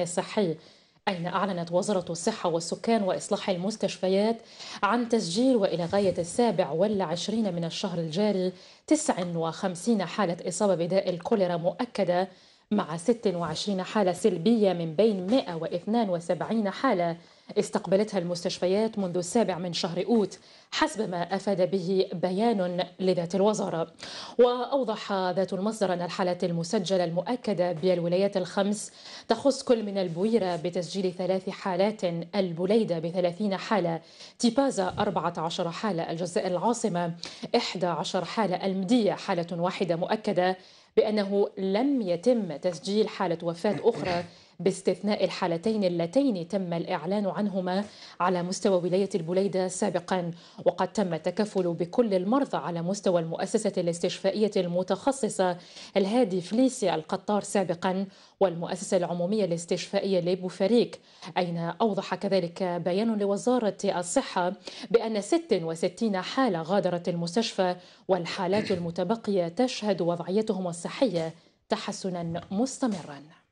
الشأن الصحي أين أعلنت وزارة الصحة والسكان وإصلاح المستشفيات عن تسجيل وإلى غاية السابع والعشرين من الشهر الجاري 59 حالة إصابة بداء الكوليرا مؤكدة مع 26 حالة سلبية من بين 172 حالة استقبلتها المستشفيات منذ السابع من شهر أوت حسب ما أفاد به بيان لذات الوزارة وأوضح ذات المصدر أن الحالات المسجلة المؤكدة بالولايات الخمس تخص كل من البويرة بتسجيل ثلاث حالات البليدة بثلاثين حالة تيبازا 14 حالة الجزائر العاصمة 11 حالة المدية حالة واحدة مؤكدة بأنه لم يتم تسجيل حالة وفاة أخرى باستثناء الحالتين اللتين تم الإعلان عنهما على مستوى ولاية البليدة سابقا وقد تم التكفل بكل المرضى على مستوى المؤسسة الاستشفائية المتخصصة الهادي فليسي القطار سابقا والمؤسسة العمومية الاستشفائية لبوفريك أين أوضح كذلك بيان لوزارة الصحة بأن 66 حالة غادرت المستشفى والحالات المتبقية تشهد وضعيتهم الصحية تحسنا مستمرا